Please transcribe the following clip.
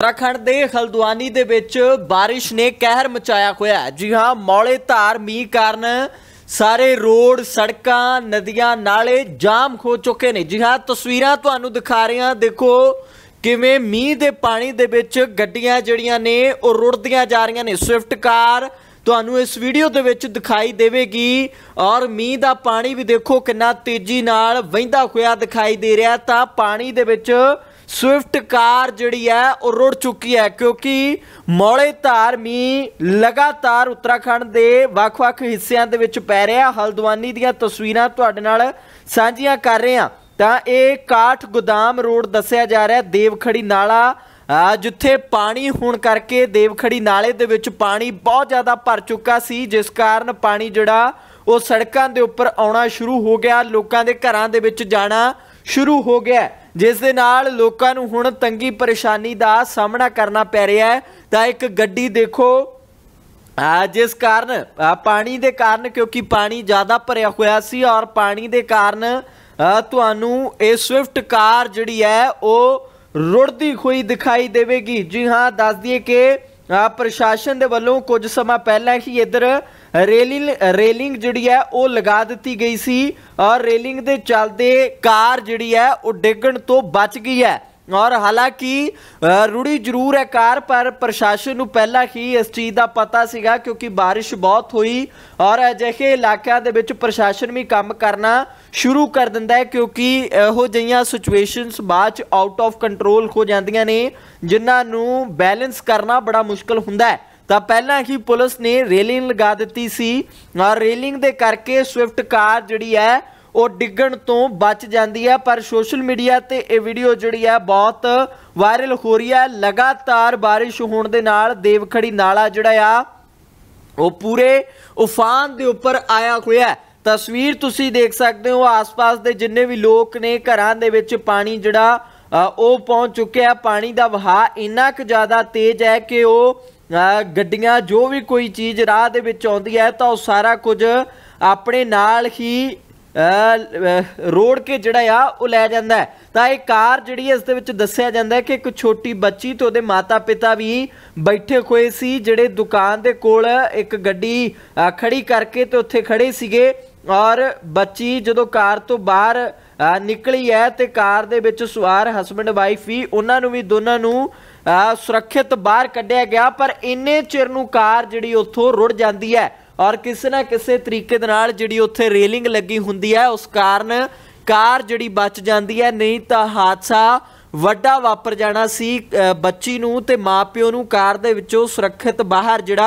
ਉਤਰਾਖੰਡ ਦੇ ਖਲਦੁਆਨੀ ਦੇ ਵਿੱਚ بارش ਨੇ ਕਹਿਰ ਮਚਾਇਆ ਹੋਇਆ ਜੀ ਹਾਂ ਮੌਲੇ ਧਾਰ ਮੀਂਹ ਕਾਰਨ ਸਾਰੇ ਰੋਡ ਸੜਕਾਂ ਨਦੀਆਂ ਨਾਲੇ ਜਾਮ ਹੋ ਚੁੱਕੇ ਨੇ ਜੀ ਹਾਂ ਤਸਵੀਰਾਂ ਤੁਹਾਨੂੰ ਦਿਖਾ ਰਹੇ ਦੇਖੋ ਕਿਵੇਂ ਮੀਂਹ ਦੇ ਪਾਣੀ ਦੇ ਵਿੱਚ ਗੱਡੀਆਂ ਜਿਹੜੀਆਂ ਨੇ ਉਹ ਰੁੜਦੀਆਂ ਜਾ ਰਹੀਆਂ ਨੇ ਸਵਿਫਟ ਕਾਰ ਤੁਹਾਨੂੰ ਇਸ ਵੀਡੀਓ ਦੇ ਵਿੱਚ ਦਿਖਾਈ ਦੇਵੇਗੀ ਔਰ ਮੀਂਹ ਦਾ ਪਾਣੀ ਵੀ ਦੇਖੋ ਕਿੰਨਾ ਤੇਜ਼ੀ ਨਾਲ ਵਹਿੰਦਾ ਹੋਇਆ ਦਿਖਾਈ ਦੇ ਰਿਹਾ ਤਾਂ ਪਾਣੀ ਦੇ ਵਿੱਚ ਸਵਿਫਟ ਕਾਰ ਜਿਹੜੀ ਹੈ ਉਹ ਰੁੜ ਚੁੱਕੀ ਹੈ ਕਿਉਂਕਿ ਮੌਲੇ ਧਾਰਮੀ ਲਗਾਤਾਰ ਉੱਤਰਾਖੰਡ ਦੇ ਵੱਖ-ਵੱਖ ਹਿੱਸਿਆਂ ਦੇ ਵਿੱਚ ਪੈ ਰਿਹਾ ਹਲਦਵਾਨੀ ਦੀਆਂ ਤਸਵੀਰਾਂ ਤੁਹਾਡੇ ਨਾਲ ਸਾਂਝੀਆਂ ਕਰ ਰਹੇ ਹਾਂ ਤਾਂ ਇਹ ਕਾਠ ਗੋਦਾਮ ਰੋਡ ਦੱਸਿਆ ਜਾ ਰਿਹਾ ਦੇਵਖੜੀ ਨਾਲਾ ਜਿੱਥੇ ਪਾਣੀ ਹੋਣ ਕਰਕੇ ਦੇਵਖੜੀ ਨਾਲੇ ਦੇ ਵਿੱਚ ਪਾਣੀ ਬਹੁਤ ਜ਼ਿਆਦਾ ਭਰ ਚੁੱਕਾ ਸੀ ਜਿਸ ਕਾਰਨ ਪਾਣੀ ਜਿਹੜਾ ਉਹ ਸੜਕਾਂ ਦੇ ਉੱਪਰ ਆਉਣਾ ਸ਼ੁਰੂ ਹੋ ਗਿਆ ਲੋਕਾਂ ਦੇ ਘਰਾਂ ਦੇ ਵਿੱਚ ਜਾਣਾ ਸ਼ੁਰੂ ਹੋ ਗਿਆ ਜਿਸ ਦੇ ਨਾਲ ਲੋਕਾਂ ਨੂੰ ਹੁਣ ਤੰਗੀ ਪਰੇਸ਼ਾਨੀ ਦਾ ਸਾਹਮਣਾ ਕਰਨਾ ਪੈ ਰਿਹਾ ਹੈ ਤਾਂ ਇੱਕ ਗੱਡੀ ਦੇਖੋ ਆ ਜਿਸ ਕਾਰਨ ਪਾਣੀ ਦੇ ਕਾਰਨ ਕਿਉਂਕਿ ਪਾਣੀ ਜ਼ਿਆਦਾ ਭਰਿਆ ਹੋਇਆ ਸੀ ਔਰ ਪਾਣੀ ਦੇ ਕਾਰਨ ਤੁਹਾਨੂੰ ਇਹ ਸਵਿਫਟ ਕਾਰ ਜਿਹੜੀ ਹੈ ਉਹ ਰੁੜਦੀ ਹੋਈ ਦਿਖਾਈ ਦੇਵੇਗੀ ਜੀ ਹਾਂ ਦੱਸ ਦਈਏ ਕਿ ਪ੍ਰਸ਼ਾਸਨ ਦੇ ਵੱਲੋਂ ਕੁਝ ਸਮਾਂ ਪਹਿਲਾਂ ਹੀ ਇੱਧਰ ਰੇਲਿੰਗ ਰੇਲਿੰਗ ਜਿਹੜੀ ਹੈ ਉਹ ਲਗਾ ਦਿੱਤੀ ਗਈ ਸੀ ਔਰ ਰੇਲਿੰਗ ਦੇ ਚੱਲਦੇ ਕਾਰ ਜਿਹੜੀ ਹੈ ਉਹ ਡਿੱਗਣ ਤੋਂ ਬਚ ਗਈ ਹੈ ਔਰ ਹਾਲਾਂਕਿ ਰੁੜੀ ਜ਼ਰੂਰ ਹੈ ਕਾਰ ਪਰ ਪ੍ਰਸ਼ਾਸਨ ਨੂੰ ਪਹਿਲਾਂ ਹੀ ਇਸ ਚੀਜ਼ ਦਾ ਪਤਾ ਸੀਗਾ ਕਿਉਂਕਿ بارش ਬਹੁਤ ਹੋਈ ਔਰ ਅਜਿਹੇ ਇਲਾਕਿਆਂ ਦੇ ਵਿੱਚ ਪ੍ਰਸ਼ਾਸਨ ਵੀ ਕੰਮ ਕਰਨਾ ਸ਼ੁਰੂ ਕਰ ਦਿੰਦਾ ਹੈ ਕਿਉਂਕਿ ਇਹੋ ਜਿਹੀਆਂ ਸਿਚੁਏਸ਼ਨਸ ਬਾਅਦ ਚ ਆਊਟ ਆਫ ਕੰਟਰੋਲ ਹੋ ਜਾਂਦੀਆਂ ਨੇ ਜਿਨ੍ਹਾਂ ਨੂੰ ਬੈਲੈਂਸ ਕਰਨਾ ਬੜਾ ਮੁਸ਼ਕਲ ਹੁੰਦਾ ਹੈ ਤਾਂ ਪਹਿਲਾਂ ਕੀ ਪੁਲਿਸ ਨੇ ਰੇਲਿੰਗ ਲਗਾ ਦਿੱਤੀ ਸੀ ਔਰ ਰੇਲਿੰਗ ਦੇ ਕਰਕੇ ਸਵਿਫਟ ਕਾਰ ਜਿਹੜੀ ਹੈ ਉਹ ਡਿੱਗਣ ਤੋਂ ਬਚ ਜਾਂਦੀ ਹੈ ਪਰ ਸੋਸ਼ਲ ਮੀਡੀਆ ਤੇ ਇਹ ਵੀਡੀਓ ਜਿਹੜੀ ਹੈ ਬਹੁਤ ਵਾਇਰਲ ਹੋ ਰਹੀ ਹੈ ਲਗਾਤਾਰ بارش ਹੋਣ ਦੇ ਨਾਲ ਦੇਵਖੜੀ ਨਾਲਾ ਜਿਹੜਾ ਆ ਉਹ ਪੂਰੇ ਉਫਾਨ ਦੇ ਉੱਪਰ ਆਇਆ ਹੋਇਆ ਤਸਵੀਰ ਤੁਸੀਂ ਦੇਖ ਸਕਦੇ ਹੋ ਆਸ-ਪਾਸ ਦੇ ਜਿੰਨੇ ਵੀ ਲੋਕ ਨੇ ਘਰਾਂ ਦੇ ਵਿੱਚ ਪਾਣੀ ਜਿਹੜਾ ਉਹ ਪਹੁੰਚ ਚੁੱਕਿਆ ਪਾਣੀ ਦਾ ਵਹਾਅ ਇੰਨਾ ਕੁ ਜ਼ਿਆਦਾ ਤੇਜ਼ ਹੈ ਕਿ ਉਹ ਗੱਡੀਆਂ ਜੋ ਵੀ ਕੋਈ ਚੀਜ਼ ਰਾਹ ਦੇ ਵਿੱਚ ਆਉਂਦੀ ਹੈ ਤਾਂ ਉਹ ਸਾਰਾ ਕੁਝ ਆਪਣੇ ਨਾਲ ਹੀ ਰੋੜ ਕੇ ਜਿਹੜਾ ਆ ਉਹ ਲੈ ਜਾਂਦਾ ਤਾਂ ਇਹ ਕਾਰ ਜਿਹੜੀ ਇਸ ਦੇ ਵਿੱਚ ਦੱਸਿਆ ਜਾਂਦਾ ਕਿ ਇੱਕ ਛੋਟੀ ਬੱਚੀ ਤੇ ਉਹਦੇ ਮਾਤਾ-ਪਿਤਾ ਵੀ ਬੈਠੇ ਹੋਏ ਸੀ ਜਿਹੜੇ ਦੁਕਾਨ ਦੇ ਕੋਲ ਇੱਕ ਗੱਡੀ ਖੜੀ ਕਰਕੇ ਤੇ ਉੱਥੇ ਖੜੇ ਸੀਗੇ ਔਰ ਬੱਚੀ ਜਦੋਂ ਕਾਰ ਤੋਂ ਬਾਹਰ ਨਿਕਲੀ ਹੈ ਤੇ ਕਾਰ ਦੇ ਵਿੱਚ ਸਵਾਰ ਹਸਬੰਡ ਵਾਈਫ ਵੀ ਉਹਨਾਂ ਨੂੰ ਵੀ ਦੋਨਾਂ ਨੂੰ ਸੁਰੱਖਿਅਤ ਬਾਹਰ ਕੱਢਿਆ ਗਿਆ ਪਰ ਇੰਨੇ ਚਿਰ ਨੂੰ ਕਾਰ ਜਿਹੜੀ ਉੱਥੋਂ ਰੁੜ ਜਾਂਦੀ ਹੈ ਔਰ ਕਿਸੇ ਨਾ ਕਿਸੇ ਤਰੀਕੇ ਦੇ ਨਾਲ ਜਿਹੜੀ ਉੱਥੇ ਰੇਲਿੰਗ ਲੱਗੀ ਹੁੰਦੀ ਹੈ ਉਸ ਕਾਰਨ ਕਾਰ ਜਿਹੜੀ ਬਚ ਜਾਂਦੀ ਹੈ ਨਹੀਂ ਤਾਂ ਹਾਦਸਾ ਵੱਡਾ ਵਾਪਰ ਜਾਣਾ ਸੀ ਬੱਚੀ ਨੂੰ ਤੇ ਮਾਪਿਓ ਨੂੰ ਕਾਰ ਦੇ ਵਿੱਚੋਂ ਸੁਰੱਖਿਅਤ ਬਾਹਰ ਜਿਹੜਾ